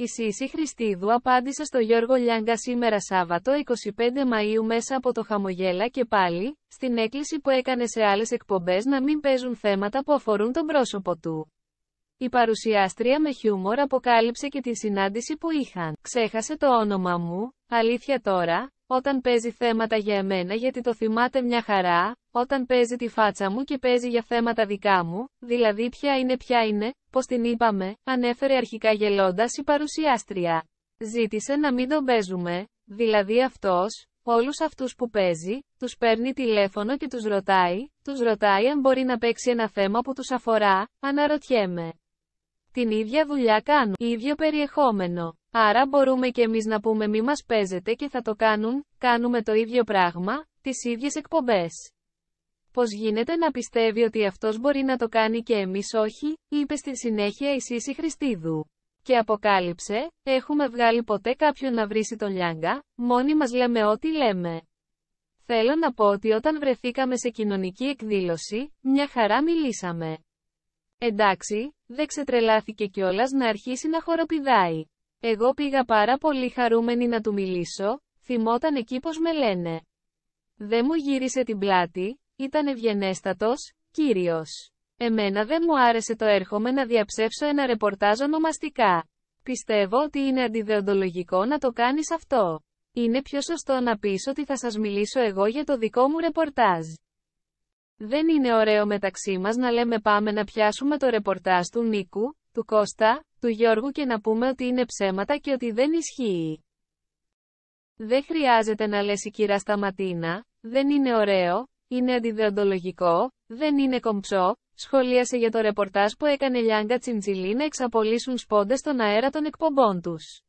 Η Σύση Χριστίδου απάντησε στο Γιώργο Λιάγκα σήμερα Σάββατο 25 Μαΐου μέσα από το χαμογέλα και πάλι, στην έκκληση που έκανε σε άλλες εκπομπές να μην παίζουν θέματα που αφορούν τον πρόσωπο του. Η παρουσιάστρια με χιούμορ αποκάλυψε και τη συνάντηση που είχαν. Ξέχασε το όνομα μου, αλήθεια τώρα, όταν παίζει θέματα για εμένα γιατί το θυμάται μια χαρά, όταν παίζει τη φάτσα μου και παίζει για θέματα δικά μου, δηλαδή ποια είναι ποια είναι, πως την είπαμε, ανέφερε αρχικά γελώντας η παρουσιάστρια. Ζήτησε να μην τον παίζουμε, δηλαδή αυτός, όλους αυτούς που παίζει, τους παίρνει τηλέφωνο και τους ρωτάει, τους ρωτάει αν μπορεί να παίξει ένα θέμα που τους αφορά, αναρωτιέμαι. Την ίδια δουλειά κάνουν, ίδιο περιεχόμενο. Άρα μπορούμε και εμείς να πούμε μη μας παίζετε και θα το κάνουν, κάνουμε το ίδιο πράγμα, τις ίδιες εκπομπές. Πώς γίνεται να πιστεύει ότι αυτός μπορεί να το κάνει και εμείς όχι, είπε στη συνέχεια η Σύση Χριστίδου. Και αποκάλυψε, έχουμε βγάλει ποτέ κάποιον να βρήσει τον Λιάγκα, μόνοι μας λέμε ό,τι λέμε. Θέλω να πω ότι όταν βρεθήκαμε σε κοινωνική εκδήλωση, μια χαρά μιλήσαμε. Εντάξει, δεν ξετρελάθηκε κιόλας να αρχίσει να χοροπηδάει. Εγώ πήγα πάρα πολύ χαρούμενη να του μιλήσω, θυμόταν εκεί πως με λένε. Δεν μου γύρισε την πλάτη, ήταν ευγενέστατος, κύριος. Εμένα δεν μου άρεσε το έρχομαι να διαψεύσω ένα ρεπορτάζ ονομαστικά. Πιστεύω ότι είναι αντιδεοντολογικό να το κάνεις αυτό. Είναι πιο σωστό να πεις ότι θα σας μιλήσω εγώ για το δικό μου ρεπορτάζ. Δεν είναι ωραίο μεταξύ μας να λέμε πάμε να πιάσουμε το ρεπορτάζ του Νίκου, του Κώστα, του Γιώργου και να πούμε ότι είναι ψέματα και ότι δεν ισχύει. Δεν χρειάζεται να λες η κυρά Σταματίνα, δεν είναι ωραίο, είναι αντιδεοντολογικό, δεν είναι κομψό, σχολίασε για το ρεπορτάζ που έκανε Λιάγκα Τσιντζιλίνα να εξαπολύσουν σπόντες στον αέρα των εκπομπών τους.